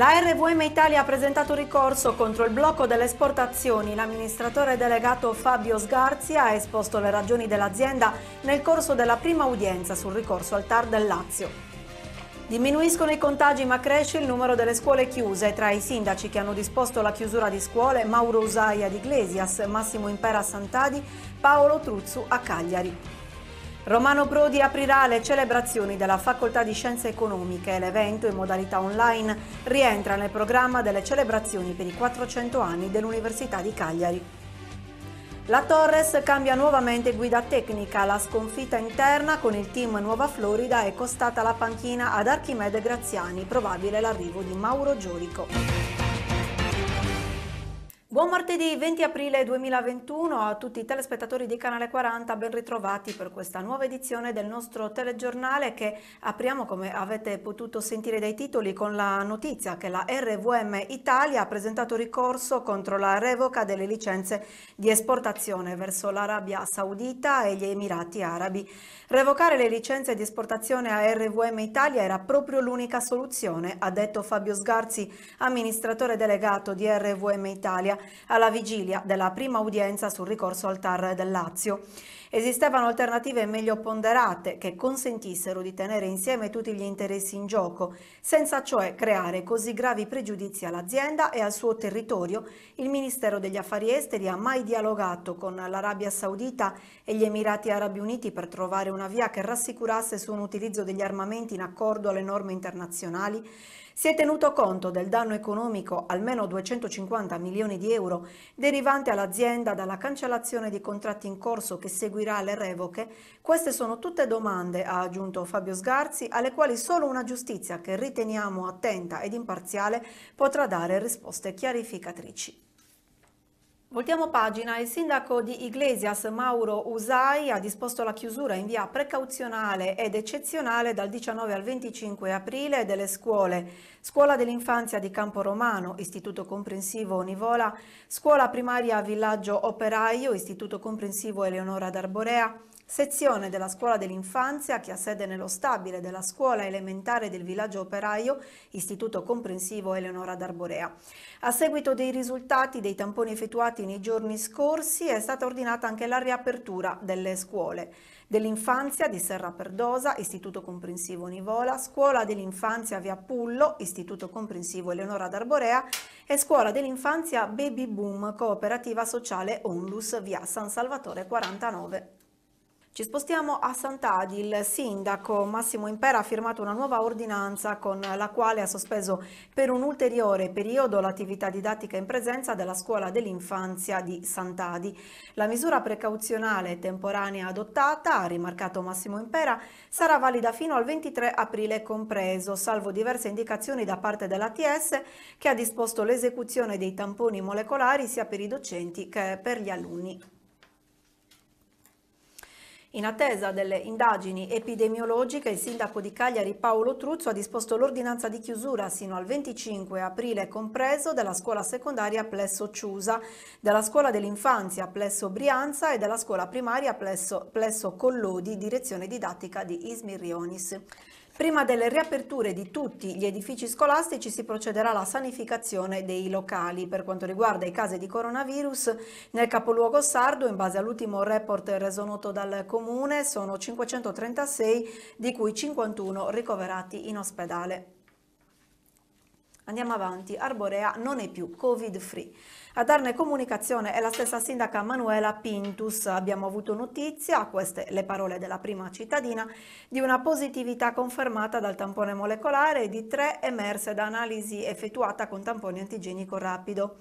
La RVM Italia ha presentato ricorso contro il blocco delle esportazioni. L'amministratore delegato Fabio Sgarzi ha esposto le ragioni dell'azienda nel corso della prima udienza sul ricorso al TAR del Lazio. Diminuiscono i contagi ma cresce il numero delle scuole chiuse. Tra i sindaci che hanno disposto la chiusura di scuole, Mauro Usaia di Iglesias, Massimo Impera a Sant'Adi, Paolo Truzzu a Cagliari. Romano Prodi aprirà le celebrazioni della Facoltà di Scienze Economiche. L'evento in modalità online rientra nel programma delle celebrazioni per i 400 anni dell'Università di Cagliari. La Torres cambia nuovamente guida tecnica. La sconfitta interna con il team Nuova Florida è costata la panchina ad Archimede Graziani, probabile l'arrivo di Mauro Giorico. Buon martedì 20 aprile 2021 a tutti i telespettatori di Canale 40, ben ritrovati per questa nuova edizione del nostro telegiornale che apriamo come avete potuto sentire dai titoli con la notizia che la RVM Italia ha presentato ricorso contro la revoca delle licenze di esportazione verso l'Arabia Saudita e gli Emirati Arabi. Revocare le licenze di esportazione a RVM Italia era proprio l'unica soluzione, ha detto Fabio Sgarzi, amministratore delegato di RVM Italia alla vigilia della prima udienza sul ricorso al TAR del Lazio. Esistevano alternative meglio ponderate che consentissero di tenere insieme tutti gli interessi in gioco, senza cioè creare così gravi pregiudizi all'azienda e al suo territorio. Il Ministero degli Affari Esteri ha mai dialogato con l'Arabia Saudita e gli Emirati Arabi Uniti per trovare una via che rassicurasse su un utilizzo degli armamenti in accordo alle norme internazionali. Si è tenuto conto del danno economico almeno 250 milioni di euro derivante all'azienda dalla cancellazione di contratti in corso che seguirà le revoche? Queste sono tutte domande, ha aggiunto Fabio Sgarzi, alle quali solo una giustizia che riteniamo attenta ed imparziale potrà dare risposte chiarificatrici. Voltiamo pagina. Il sindaco di Iglesias, Mauro Usai, ha disposto la chiusura in via precauzionale ed eccezionale dal 19 al 25 aprile delle scuole Scuola dell'Infanzia di Campo Romano, Istituto Comprensivo Nivola, Scuola Primaria Villaggio Operaio, Istituto Comprensivo Eleonora d'Arborea, sezione della scuola dell'infanzia che ha sede nello stabile della scuola elementare del villaggio operaio, istituto comprensivo Eleonora d'Arborea. A seguito dei risultati dei tamponi effettuati nei giorni scorsi è stata ordinata anche la riapertura delle scuole dell'infanzia di Serra Perdosa, istituto comprensivo Nivola, scuola dell'infanzia Via Pullo, istituto comprensivo Eleonora d'Arborea e scuola dell'infanzia Baby Boom, cooperativa sociale Onlus via San Salvatore 49. Ci spostiamo a Sant'Adi, il sindaco Massimo Impera ha firmato una nuova ordinanza con la quale ha sospeso per un ulteriore periodo l'attività didattica in presenza della scuola dell'infanzia di Sant'Adi. La misura precauzionale temporanea adottata, ha rimarcato Massimo Impera, sarà valida fino al 23 aprile compreso, salvo diverse indicazioni da parte dell'ATS che ha disposto l'esecuzione dei tamponi molecolari sia per i docenti che per gli alunni. In attesa delle indagini epidemiologiche, il sindaco di Cagliari Paolo Truzzo ha disposto l'ordinanza di chiusura sino al 25 aprile compreso della scuola secondaria Plesso Ciusa, della scuola dell'infanzia Plesso Brianza e della scuola primaria Plesso, Plesso Collodi, direzione didattica di Ismirionis. Prima delle riaperture di tutti gli edifici scolastici si procederà alla sanificazione dei locali. Per quanto riguarda i casi di coronavirus, nel capoluogo sardo, in base all'ultimo report reso noto dal Comune, sono 536, di cui 51 ricoverati in ospedale. Andiamo avanti, Arborea non è più covid free. A darne comunicazione è la stessa sindaca Manuela Pintus. Abbiamo avuto notizia, queste le parole della prima cittadina, di una positività confermata dal tampone molecolare e di tre emerse da analisi effettuata con tampone antigenico rapido.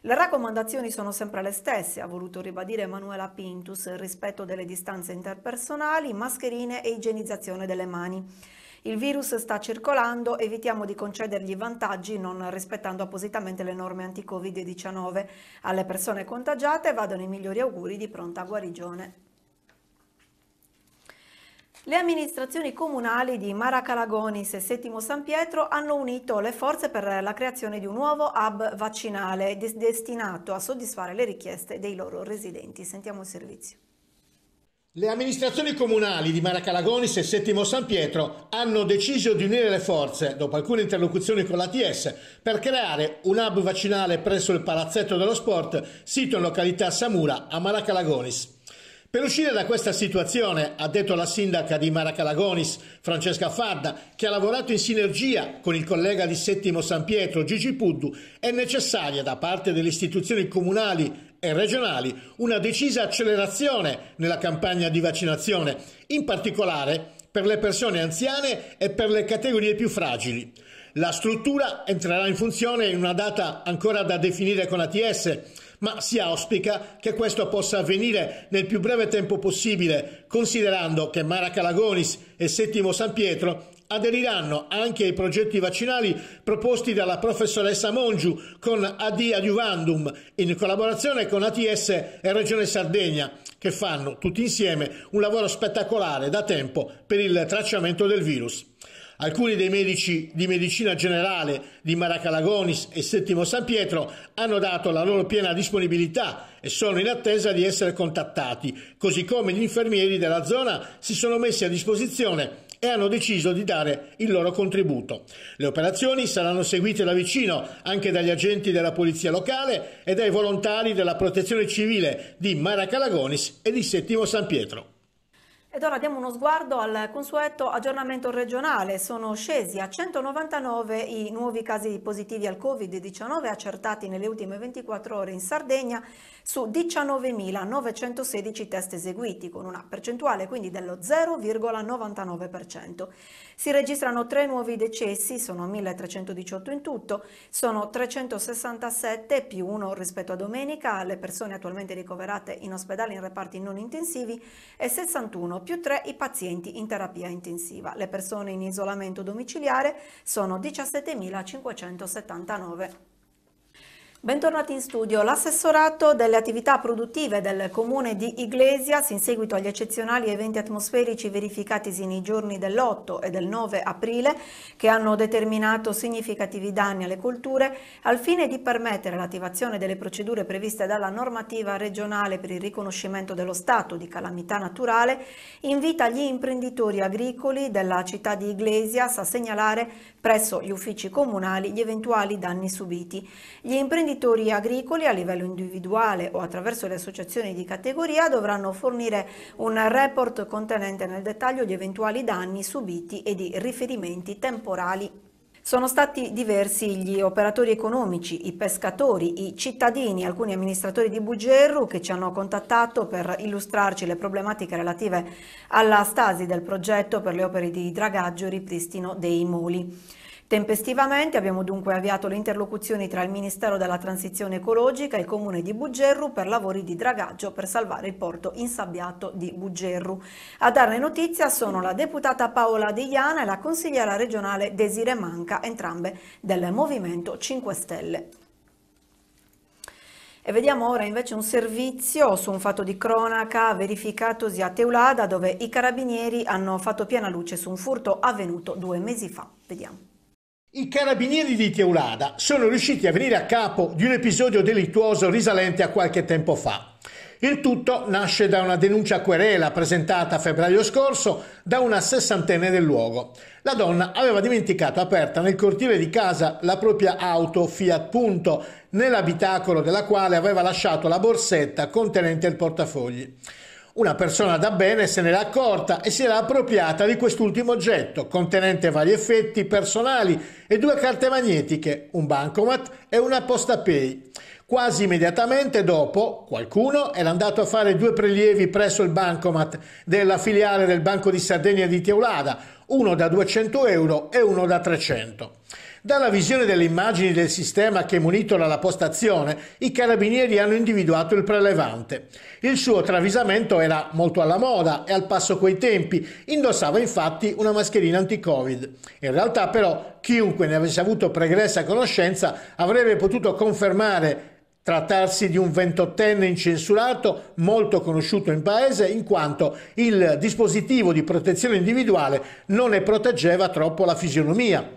Le raccomandazioni sono sempre le stesse, ha voluto ribadire Manuela Pintus, rispetto delle distanze interpersonali, mascherine e igienizzazione delle mani. Il virus sta circolando, evitiamo di concedergli vantaggi non rispettando appositamente le norme anti-Covid-19. Alle persone contagiate vadano i migliori auguri di pronta guarigione. Le amministrazioni comunali di Maracalagonis e Settimo San Pietro hanno unito le forze per la creazione di un nuovo hub vaccinale destinato a soddisfare le richieste dei loro residenti. Sentiamo il servizio. Le amministrazioni comunali di Maracalagonis e Settimo San Pietro hanno deciso di unire le forze, dopo alcune interlocuzioni con l'ATS, per creare un hub vaccinale presso il Palazzetto dello Sport, sito in località Samura, a Maracalagonis. Per uscire da questa situazione, ha detto la sindaca di Maracalagonis, Francesca Fadda, che ha lavorato in sinergia con il collega di Settimo San Pietro, Gigi Puddu, è necessaria da parte delle istituzioni comunali e regionali una decisa accelerazione nella campagna di vaccinazione, in particolare per le persone anziane e per le categorie più fragili. La struttura entrerà in funzione in una data ancora da definire con ATS, ma si auspica che questo possa avvenire nel più breve tempo possibile, considerando che Mara Calagonis e Settimo San Pietro Aderiranno anche ai progetti vaccinali proposti dalla professoressa Mongiu con AD Adiuvandum in collaborazione con ATS e Regione Sardegna che fanno tutti insieme un lavoro spettacolare da tempo per il tracciamento del virus. Alcuni dei medici di medicina generale di Maracalagonis e Settimo San Pietro hanno dato la loro piena disponibilità e sono in attesa di essere contattati, così come gli infermieri della zona si sono messi a disposizione e hanno deciso di dare il loro contributo. Le operazioni saranno seguite da vicino anche dagli agenti della polizia locale e dai volontari della protezione civile di Maracalagonis e di Settimo San Pietro. Ed ora diamo uno sguardo al consueto aggiornamento regionale. Sono scesi a 199 i nuovi casi positivi al Covid-19 accertati nelle ultime 24 ore in Sardegna su 19.916 test eseguiti, con una percentuale quindi dello 0,99%. Si registrano tre nuovi decessi, sono 1.318 in tutto, sono 367 più 1 rispetto a domenica, le persone attualmente ricoverate in ospedale in reparti non intensivi e 61 più 3 i pazienti in terapia intensiva. Le persone in isolamento domiciliare sono 17.579. Bentornati in studio. L'assessorato delle attività produttive del comune di Iglesias, in seguito agli eccezionali eventi atmosferici verificatisi nei giorni dell'8 e del 9 aprile, che hanno determinato significativi danni alle colture, al fine di permettere l'attivazione delle procedure previste dalla normativa regionale per il riconoscimento dello stato di calamità naturale, invita gli imprenditori agricoli della città di Iglesias a segnalare presso gli uffici comunali gli eventuali danni subiti. Gli imprenditori imprenditori agricoli a livello individuale o attraverso le associazioni di categoria dovranno fornire un report contenente nel dettaglio gli eventuali danni subiti e i riferimenti temporali sono stati diversi gli operatori economici, i pescatori, i cittadini, alcuni amministratori di Bugerru che ci hanno contattato per illustrarci le problematiche relative alla stasi del progetto per le opere di dragaggio e ripristino dei moli. Tempestivamente abbiamo dunque avviato le interlocuzioni tra il Ministero della Transizione Ecologica e il Comune di Buggerru per lavori di dragaggio per salvare il porto insabbiato di Buggerru. A darne notizia sono la deputata Paola Di Iana e la consigliera regionale Desire Manca, entrambe del Movimento 5 Stelle. E vediamo ora invece un servizio su un fatto di cronaca verificatosi a Teulada dove i carabinieri hanno fatto piena luce su un furto avvenuto due mesi fa. Vediamo. I carabinieri di Teulada sono riusciti a venire a capo di un episodio delittuoso risalente a qualche tempo fa. Il tutto nasce da una denuncia querela presentata a febbraio scorso da una sessantenne del luogo. La donna aveva dimenticato aperta nel cortile di casa la propria auto Fiat Punto, nell'abitacolo della quale aveva lasciato la borsetta contenente il portafogli. Una persona da bene se n'era accorta e si era appropriata di quest'ultimo oggetto, contenente vari effetti personali e due carte magnetiche, un bancomat e una posta pay. Quasi immediatamente dopo, qualcuno era andato a fare due prelievi presso il bancomat della filiale del Banco di Sardegna di Teulada, uno da 200 euro e uno da 300. Dalla visione delle immagini del sistema che monitora la postazione, i carabinieri hanno individuato il prelevante. Il suo travisamento era molto alla moda e al passo coi tempi, indossava infatti una mascherina anti-covid. In realtà però chiunque ne avesse avuto pregressa conoscenza avrebbe potuto confermare Trattarsi di un ventottenne incensurato molto conosciuto in paese in quanto il dispositivo di protezione individuale non ne proteggeva troppo la fisionomia.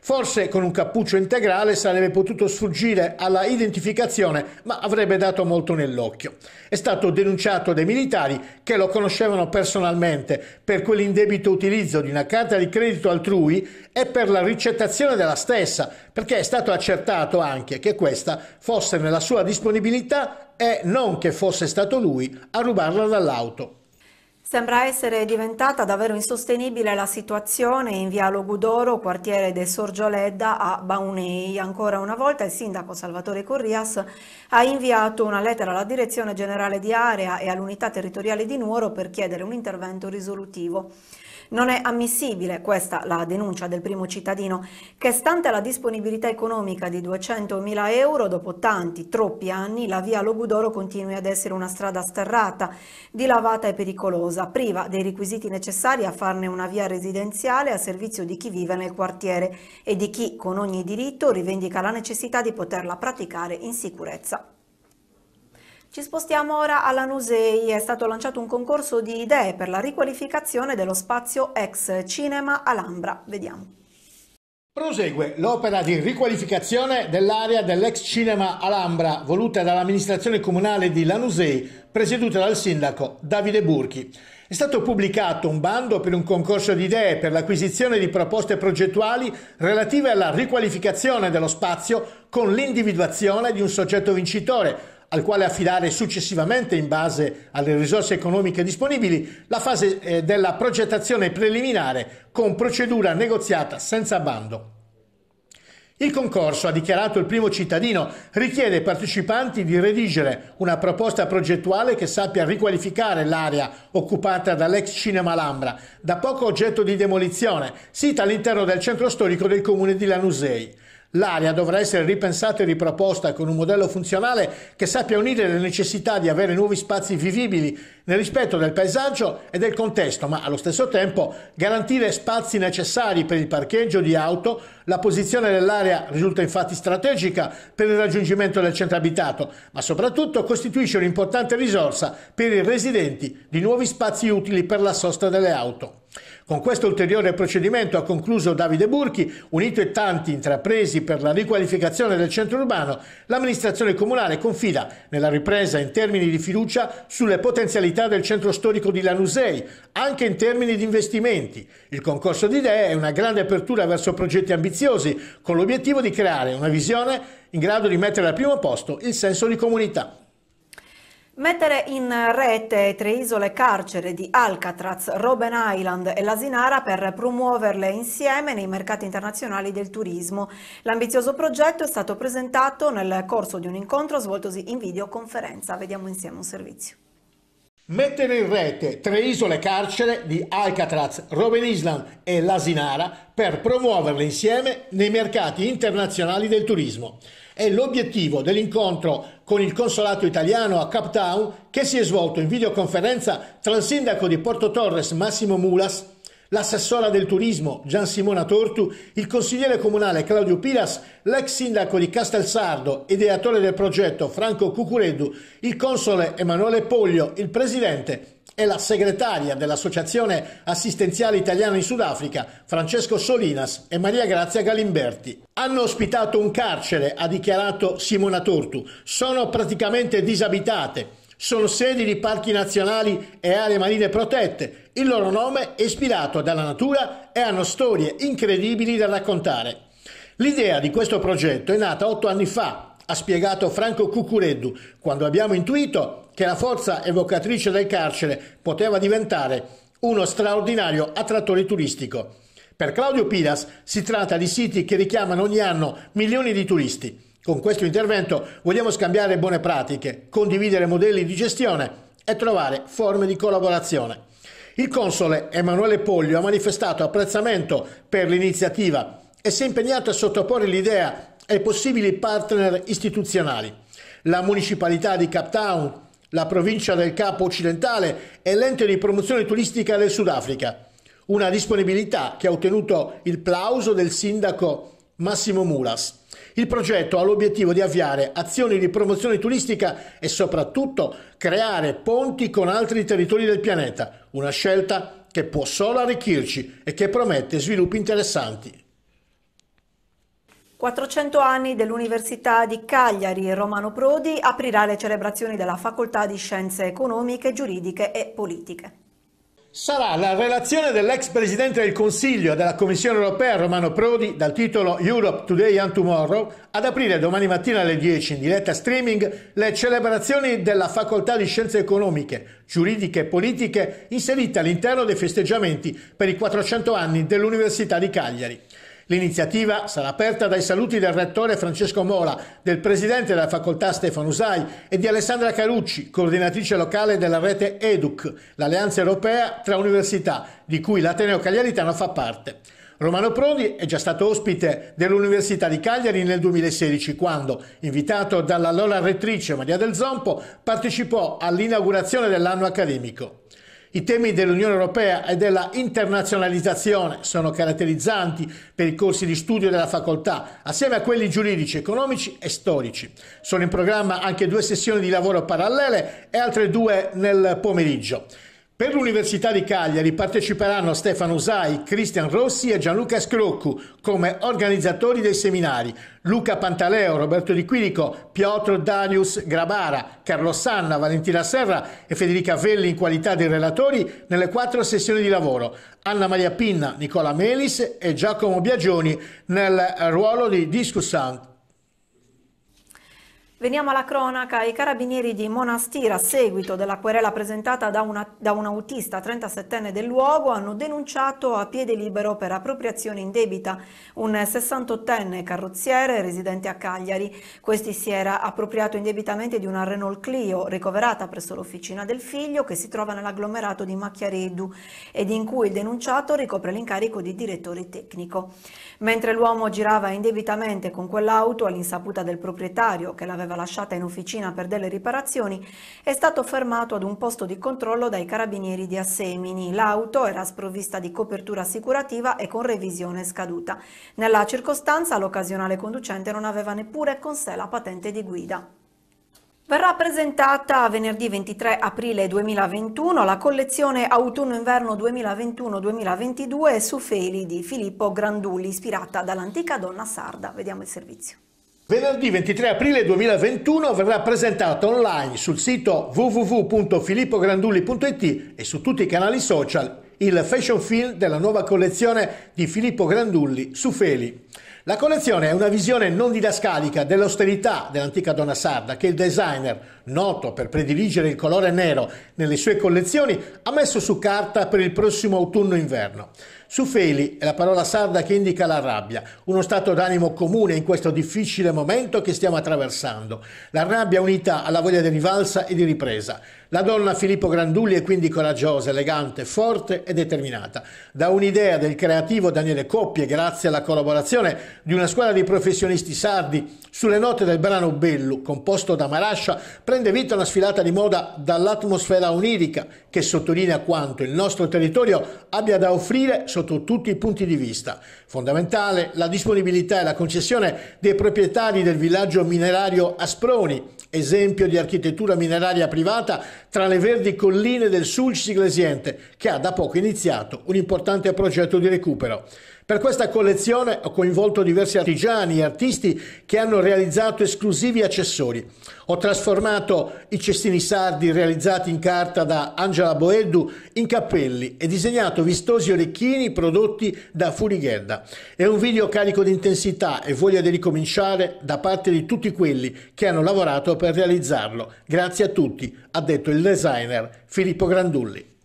Forse con un cappuccio integrale sarebbe potuto sfuggire alla identificazione, ma avrebbe dato molto nell'occhio. È stato denunciato dai militari che lo conoscevano personalmente per quell'indebito utilizzo di una carta di credito altrui e per la ricettazione della stessa, perché è stato accertato anche che questa fosse nella sua disponibilità e non che fosse stato lui a rubarla dall'auto. Sembra essere diventata davvero insostenibile la situazione in via Logudoro, quartiere de Sorgioledda a Baunei. Ancora una volta il sindaco Salvatore Corrias ha inviato una lettera alla direzione generale di area e all'unità territoriale di Nuoro per chiedere un intervento risolutivo. Non è ammissibile questa la denuncia del primo cittadino che stante la disponibilità economica di 200.000 euro dopo tanti, troppi anni la via Logudoro continui ad essere una strada sterrata, dilavata e pericolosa, priva dei requisiti necessari a farne una via residenziale a servizio di chi vive nel quartiere e di chi con ogni diritto rivendica la necessità di poterla praticare in sicurezza. Ci spostiamo ora alla Nusei. È stato lanciato un concorso di idee per la riqualificazione dello spazio ex Cinema Alhambra. Vediamo. Prosegue l'opera di riqualificazione dell'area dell'ex cinema Alhambra voluta dall'amministrazione comunale di Lanusei, presieduta dal sindaco Davide Burchi. È stato pubblicato un bando per un concorso di idee per l'acquisizione di proposte progettuali relative alla riqualificazione dello spazio con l'individuazione di un soggetto vincitore al quale affidare successivamente, in base alle risorse economiche disponibili, la fase eh, della progettazione preliminare con procedura negoziata senza bando. Il concorso, ha dichiarato il primo cittadino, richiede ai partecipanti di redigere una proposta progettuale che sappia riqualificare l'area occupata dall'ex Cinema Alhambra, da poco oggetto di demolizione, sita all'interno del centro storico del comune di Lanusei. L'area dovrà essere ripensata e riproposta con un modello funzionale che sappia unire le necessità di avere nuovi spazi vivibili nel rispetto del paesaggio e del contesto, ma allo stesso tempo garantire spazi necessari per il parcheggio di auto. La posizione dell'area risulta infatti strategica per il raggiungimento del centro abitato, ma soprattutto costituisce un'importante risorsa per i residenti di nuovi spazi utili per la sosta delle auto. Con questo ulteriore procedimento, ha concluso Davide Burchi, unito ai tanti intrapresi per la riqualificazione del centro urbano, l'amministrazione comunale confida nella ripresa in termini di fiducia sulle potenzialità del centro storico di Lanusei, anche in termini di investimenti. Il concorso di idee è una grande apertura verso progetti ambiziosi, con l'obiettivo di creare una visione in grado di mettere al primo posto il senso di comunità. Mettere in rete tre isole carcere di Alcatraz, Robben Island e l'Asinara per promuoverle insieme nei mercati internazionali del turismo. L'ambizioso progetto è stato presentato nel corso di un incontro svoltosi in videoconferenza. Vediamo insieme un servizio. Mettere in rete tre isole carcere di Alcatraz, Robben Island e l'Asinara per promuoverle insieme nei mercati internazionali del turismo è l'obiettivo dell'incontro con il consolato italiano a Cape Town che si è svolto in videoconferenza tra il sindaco di Porto Torres Massimo Mulas l'assessora del turismo Gian Simona Tortu, il consigliere comunale Claudio Piras, l'ex sindaco di Castelsardo, ideatore del progetto Franco Cucureddu, il console Emanuele Poglio, il presidente e la segretaria dell'Associazione Assistenziale Italiana in Sudafrica, Francesco Solinas e Maria Grazia Galimberti. Hanno ospitato un carcere, ha dichiarato Simona Tortu. Sono praticamente disabitate. Sono sedi di parchi nazionali e aree marine protette. Il loro nome è ispirato dalla natura e hanno storie incredibili da raccontare. L'idea di questo progetto è nata otto anni fa, ha spiegato Franco Cucureddu, quando abbiamo intuito che la forza evocatrice del carcere poteva diventare uno straordinario attrattore turistico. Per Claudio Pilas si tratta di siti che richiamano ogni anno milioni di turisti. Con questo intervento vogliamo scambiare buone pratiche, condividere modelli di gestione e trovare forme di collaborazione. Il console Emanuele Poglio ha manifestato apprezzamento per l'iniziativa e si è impegnato a sottoporre l'idea ai possibili partner istituzionali. La municipalità di Cape Town la provincia del Capo Occidentale è l'ente di promozione turistica del Sudafrica, una disponibilità che ha ottenuto il plauso del sindaco Massimo Mulas. Il progetto ha l'obiettivo di avviare azioni di promozione turistica e soprattutto creare ponti con altri territori del pianeta, una scelta che può solo arricchirci e che promette sviluppi interessanti. 400 anni dell'Università di Cagliari, Romano Prodi aprirà le celebrazioni della Facoltà di Scienze Economiche, Giuridiche e Politiche. Sarà la relazione dell'ex presidente del Consiglio della Commissione europea Romano Prodi dal titolo Europe Today and Tomorrow ad aprire domani mattina alle 10 in diretta streaming le celebrazioni della Facoltà di Scienze Economiche, Giuridiche e Politiche inserite all'interno dei festeggiamenti per i 400 anni dell'Università di Cagliari. L'iniziativa sarà aperta dai saluti del rettore Francesco Mola, del presidente della facoltà Stefano Usai e di Alessandra Carucci, coordinatrice locale della rete EDUC, l'alleanza europea tra università, di cui l'Ateneo Cagliaritano fa parte. Romano Prodi è già stato ospite dell'Università di Cagliari nel 2016 quando, invitato dall'allora rettrice Maria del Zompo, partecipò all'inaugurazione dell'anno accademico. I temi dell'Unione Europea e della internazionalizzazione sono caratterizzanti per i corsi di studio della facoltà, assieme a quelli giuridici, economici e storici. Sono in programma anche due sessioni di lavoro parallele e altre due nel pomeriggio. Per l'Università di Cagliari parteciperanno Stefano Usai, Cristian Rossi e Gianluca Scroccu come organizzatori dei seminari, Luca Pantaleo, Roberto Di Quirico, Piotr Danius Grabara, Carlo Sanna, Valentina Serra e Federica Velli in qualità di relatori nelle quattro sessioni di lavoro, Anna Maria Pinna, Nicola Melis e Giacomo Biagioni nel ruolo di discussant Veniamo alla cronaca. I carabinieri di Monastir, a seguito della querela presentata da, una, da un autista 37enne del luogo, hanno denunciato a piede libero per appropriazione indebita un 68enne carrozziere residente a Cagliari. Questi si era appropriato indebitamente di una Renault Clio ricoverata presso l'officina del figlio che si trova nell'agglomerato di Macchiareddu ed in cui il denunciato ricopre l'incarico di direttore tecnico. Mentre l'uomo girava indebitamente con quell'auto all'insaputa del proprietario che l'aveva l'aveva lasciata in officina per delle riparazioni, è stato fermato ad un posto di controllo dai carabinieri di Assemini. L'auto era sprovvista di copertura assicurativa e con revisione scaduta. Nella circostanza l'occasionale conducente non aveva neppure con sé la patente di guida. Verrà presentata venerdì 23 aprile 2021 la collezione Autunno-Inverno 2021-2022 su Feli di Filippo Grandulli, ispirata dall'antica donna sarda. Vediamo il servizio. Venerdì 23 aprile 2021 verrà presentata online sul sito www.filippograndulli.it e su tutti i canali social il fashion film della nuova collezione di Filippo Grandulli su Feli. La collezione è una visione non didascalica dell'austerità dell'antica donna sarda che il designer, noto per prediligere il colore nero nelle sue collezioni, ha messo su carta per il prossimo autunno-inverno. Su Feli è la parola sarda che indica la rabbia, uno stato d'animo comune in questo difficile momento che stiamo attraversando. La rabbia unita alla voglia di rivalsa e di ripresa. La donna Filippo Grandulli è quindi coraggiosa, elegante, forte e determinata. Da un'idea del creativo Daniele Coppie, grazie alla collaborazione di una squadra di professionisti sardi, sulle note del brano Bellu, composto da Marascia, prende vita una sfilata di moda dall'atmosfera onirica che sottolinea quanto il nostro territorio abbia da offrire sotto tutti i punti di vista. Fondamentale la disponibilità e la concessione dei proprietari del villaggio minerario Asproni, esempio di architettura mineraria privata tra le verdi colline del Sulcis Iglesiente, che ha da poco iniziato un importante progetto di recupero. Per questa collezione ho coinvolto diversi artigiani e artisti che hanno realizzato esclusivi accessori. Ho trasformato i cestini sardi realizzati in carta da Angela Boeddu in cappelli e disegnato vistosi orecchini prodotti da Furighedda. È un video carico di intensità e voglia di ricominciare da parte di tutti quelli che hanno lavorato per realizzarlo. Grazie a tutti, ha detto il designer Filippo Grandulli.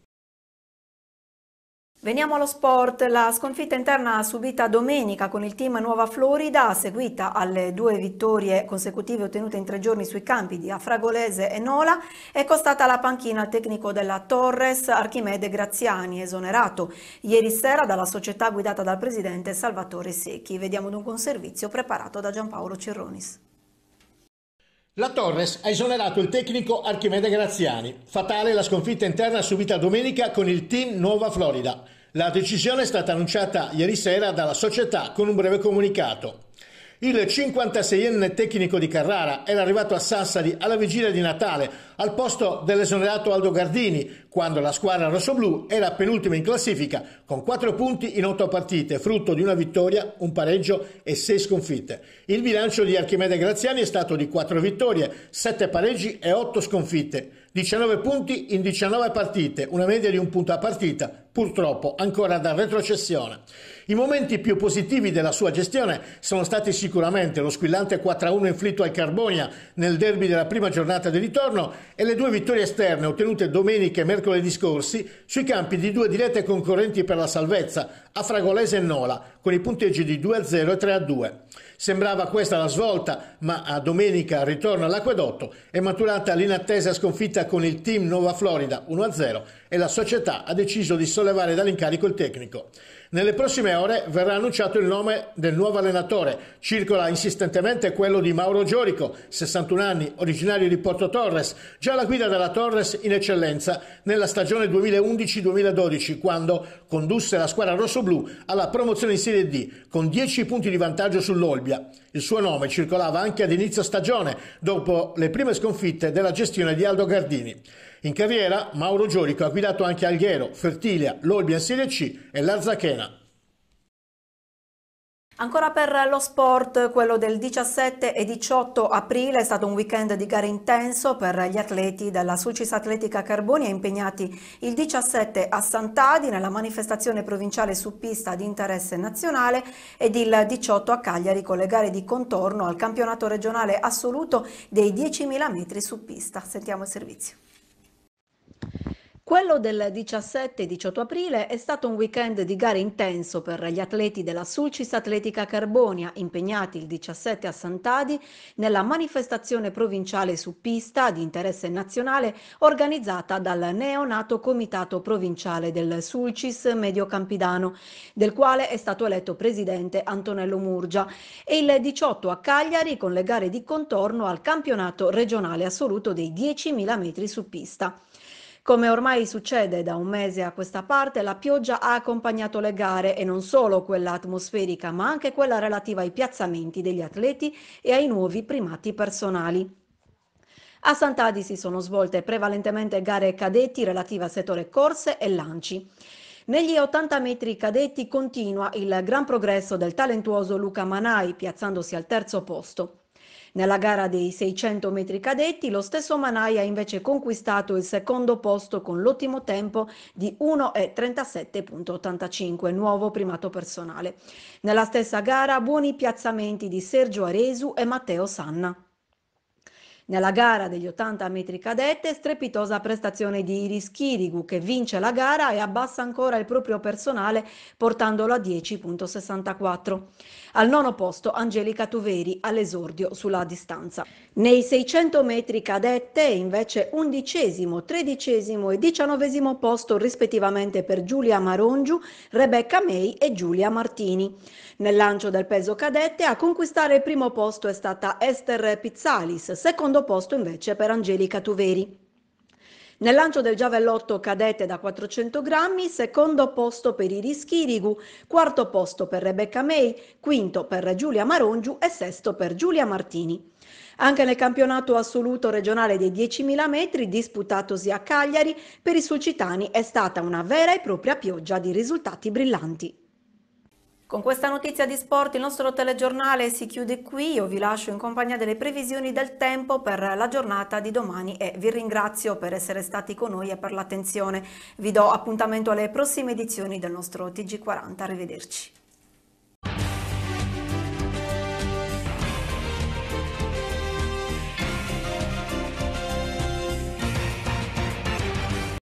Veniamo allo sport, la sconfitta interna subita domenica con il team Nuova Florida, seguita alle due vittorie consecutive ottenute in tre giorni sui campi di Afragolese e Nola, è costata la panchina al tecnico della Torres Archimede Graziani, esonerato ieri sera dalla società guidata dal presidente Salvatore Secchi. Vediamo dunque un servizio preparato da Giampaolo Cerronis. La Torres ha esonerato il tecnico Archimede Graziani. Fatale la sconfitta interna subita domenica con il team Nuova Florida. La decisione è stata annunciata ieri sera dalla società con un breve comunicato. Il 56enne tecnico di Carrara era arrivato a Sassari alla vigilia di Natale, al posto dell'esonerato Aldo Gardini, quando la squadra rossoblù era penultima in classifica, con 4 punti in 8 partite, frutto di una vittoria, un pareggio e 6 sconfitte. Il bilancio di Archimede Graziani è stato di 4 vittorie, 7 pareggi e 8 sconfitte, 19 punti in 19 partite, una media di un punto a partita, purtroppo ancora da retrocessione. I momenti più positivi della sua gestione sono stati sicuramente lo squillante 4-1 inflitto al Carbonia nel derby della prima giornata di ritorno e le due vittorie esterne ottenute domenica e mercoledì scorsi sui campi di due dirette concorrenti per la salvezza, a Fragolese e Nola, con i punteggi di 2-0 e 3-2. Sembrava questa la svolta, ma a domenica ritorno all'acquedotto è maturata l'inattesa sconfitta con il team Nova Florida 1-0 e la società ha deciso di sollevare dall'incarico il tecnico. Nelle prossime ore verrà annunciato il nome del nuovo allenatore. Circola insistentemente quello di Mauro Giorico, 61 anni, originario di Porto Torres, già alla guida della Torres in eccellenza nella stagione 2011-2012, quando condusse la squadra rossoblù alla promozione in Serie D con 10 punti di vantaggio sull'Olbia. Il suo nome circolava anche ad inizio stagione, dopo le prime sconfitte della gestione di Aldo Gardini. In carriera Mauro Giorico ha guidato anche Alghero, Fertilia, l'Olbia in Serie C e l'Arzachena. Ancora per lo sport, quello del 17 e 18 aprile è stato un weekend di gare intenso per gli atleti della Sulcis Atletica Carboni, impegnati il 17 a Sant'Adi nella manifestazione provinciale su pista di interesse nazionale ed il 18 a Cagliari con le gare di contorno al campionato regionale assoluto dei 10.000 metri su pista. Sentiamo il servizio. Quello del 17-18 aprile è stato un weekend di gare intenso per gli atleti della Sulcis Atletica Carbonia, impegnati il 17 a Sant'Adi nella manifestazione provinciale su pista di interesse nazionale organizzata dal neonato Comitato Provinciale del Sulcis Medio Campidano, del quale è stato eletto presidente Antonello Murgia, e il 18 a Cagliari con le gare di contorno al campionato regionale assoluto dei 10.000 metri su pista. Come ormai succede da un mese a questa parte, la pioggia ha accompagnato le gare e non solo quella atmosferica, ma anche quella relativa ai piazzamenti degli atleti e ai nuovi primati personali. A Sant'Adi si sono svolte prevalentemente gare cadetti relative al settore corse e lanci. Negli 80 metri cadetti continua il gran progresso del talentuoso Luca Manai, piazzandosi al terzo posto. Nella gara dei 600 metri cadetti lo stesso Manai ha invece conquistato il secondo posto con l'ottimo tempo di 1.37.85, nuovo primato personale. Nella stessa gara buoni piazzamenti di Sergio Aresu e Matteo Sanna. Nella gara degli 80 metri cadette, strepitosa prestazione di Iris Kirigu che vince la gara e abbassa ancora il proprio personale portandolo a 10.64. Al nono posto Angelica Tuveri all'esordio sulla distanza. Nei 600 metri cadette invece undicesimo, tredicesimo e diciannovesimo posto rispettivamente per Giulia Marongiu, Rebecca May e Giulia Martini. Nel lancio del peso cadette a conquistare il primo posto è stata Esther Pizzalis, secondo secondo posto invece per Angelica Tuveri. Nel lancio del giavellotto cadette da 400 grammi, secondo posto per Iris Kirigu, quarto posto per Rebecca May, quinto per Giulia Marongiu e sesto per Giulia Martini. Anche nel campionato assoluto regionale dei 10.000 metri disputatosi a Cagliari, per i sulcitani è stata una vera e propria pioggia di risultati brillanti. Con questa notizia di sport il nostro telegiornale si chiude qui, io vi lascio in compagnia delle previsioni del tempo per la giornata di domani e vi ringrazio per essere stati con noi e per l'attenzione. Vi do appuntamento alle prossime edizioni del nostro TG40, arrivederci.